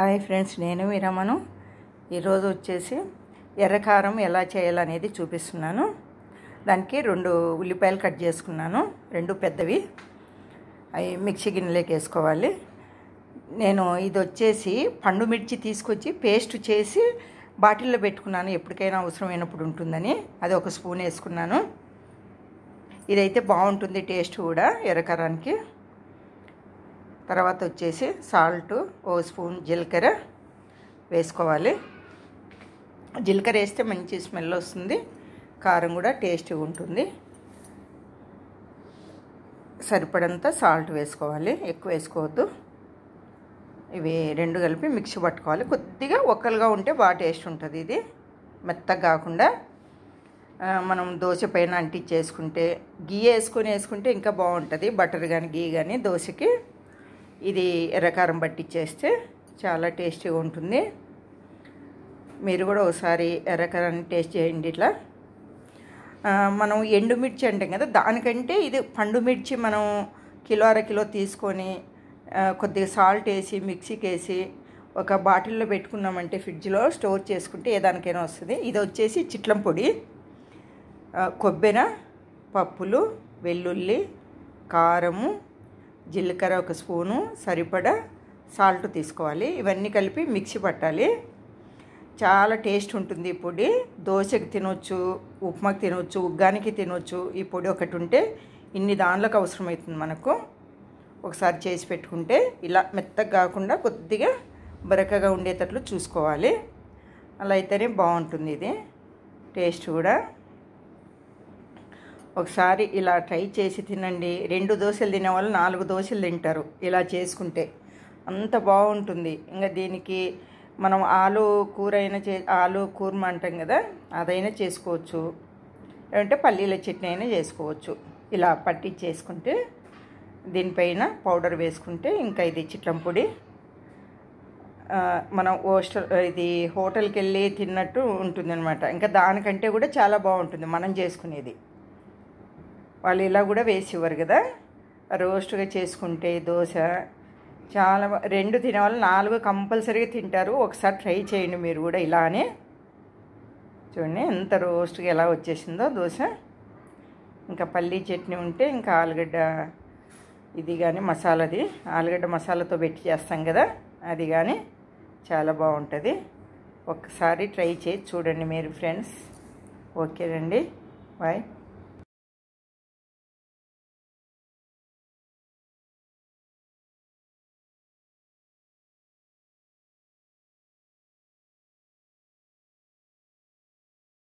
hi friends నేను విరమను ఈరోజు వచ్చేసి ఎర్రకారం ఎలా చేయాలనేది చూపిస్తున్నాను దానికి రెండు ఉల్లిపాయలు కట్ చేసుకున్నాను రెండు పెద్దవి అవి మిక్సీ గిన్నెలోకి వేసుకోవాలి నేను ఇది వచ్చేసి పండు మిర్చి తీసుకొచ్చి పేస్ట్ చేసి బాటిల్లో పెట్టుకున్నాను ఎప్పటికైనా అవసరమైనప్పుడు ఉంటుందని అది ఒక స్పూన్ వేసుకున్నాను ఇదైతే బాగుంటుంది టేస్ట్ కూడా ఎర్రకారానికి తర్వాత వచ్చేసి సాల్ట్ ఓ స్పూన్ జీలకర్ర వేసుకోవాలి జీలకర్ర వేస్తే మంచి స్మెల్ వస్తుంది కారం కూడా టేస్టీగా ఉంటుంది సరిపడంత సాల్ట్ వేసుకోవాలి ఎక్కువ వేసుకోవద్దు ఇవి రెండు కలిపి మిక్స్ పట్టుకోవాలి కొద్దిగా ఒక్కలుగా ఉంటే బాగా టేస్ట్ ఉంటుంది ఇది మెత్తగా కాకుండా మనం దోశ పైన అంటించేసుకుంటే గీ వేసుకొని వేసుకుంటే ఇంకా బాగుంటుంది బటర్ కానీ గీ కానీ దోశకి ఇది ఎర్రకారం బట్టి చేస్తే చాలా టేస్టీగా ఉంటుంది మీరు కూడా ఒకసారి ఎర్రకారాన్ని టేస్ట్ చేయండి ఇట్లా మనం ఎండుమిర్చి అంటాం కదా దానికంటే ఇది పండు మిర్చి మనం కిలో అర కిలో తీసుకొని కొద్దిగా సాల్ట్ వేసి మిక్సీకి వేసి ఒక బాటిల్లో పెట్టుకున్నామంటే ఫ్రిడ్జ్లో స్టోర్ చేసుకుంటే ఏ దానికైనా వస్తుంది ఇది వచ్చేసి చిట్లం పొడి కొబ్బెన పప్పులు వెల్లుల్లి కారము జీలకర్ర ఒక స్పూను సరిపడ సాల్ట్ తీసుకోవాలి ఇవన్నీ కలిపి మిక్సీ పట్టాలి చాలా టేస్ట్ ఉంటుంది ఈ పొడి దోశకి తినొచ్చు ఉప్మాకి తినొచ్చు ఉగ్గానికి తినొచ్చు ఈ పొడి ఒకటి ఉంటే ఇన్ని దానిలోకి అవసరమవుతుంది మనకు ఒకసారి చేసి పెట్టుకుంటే ఇలా మెత్తగా కాకుండా కొద్దిగా బరకగా ఉండేటట్లు చూసుకోవాలి అలా అయితేనే బాగుంటుంది ఇది టేస్ట్ కూడా ఒకసారి ఇలా ట్రై చేసి తినండి రెండు దోశలు తినే వాళ్ళు నాలుగు దోశలు తింటారు ఇలా చేసుకుంటే అంత బాగుంటుంది ఇంకా దీనికి మనం ఆలు కూర అయినా చే ఆలు కూర్మ అంటాం కదా అదైనా చేసుకోవచ్చు లేదంటే పల్లీల చట్నీ అయినా చేసుకోవచ్చు ఇలా పట్టి చేసుకుంటే దీనిపైన పౌడర్ వేసుకుంటే ఇంకా ఇది చిట్లం పొడి మనం హోస్టల్ ఇది హోటల్కి వెళ్ళి తిన్నట్టు అనమాట ఇంకా దానికంటే కూడా చాలా బాగుంటుంది మనం చేసుకునేది వాళ్ళు ఇలా కూడా వేసేవారు కదా రోస్ట్గా చేసుకుంటే దోశ చాలా రెండు తినేవాళ్ళు నాలుగు కంపల్సరీగా తింటారు ఒకసారి ట్రై చేయండి మీరు కూడా ఇలానే చూడండి ఎంత రోస్ట్గా ఎలా వచ్చేసిందో దోశ ఇంకా పల్లీ చట్నీ ఉంటే ఇంకా ఆలుగడ్డ ఇది కానీ మసాలాది ఆలుగడ్డ మసాలాతో పెట్టి చేస్తాం కదా అది కానీ చాలా బాగుంటుంది ఒకసారి ట్రై చేసి చూడండి మీరు ఫ్రెండ్స్ ఓకేనండి బాయ్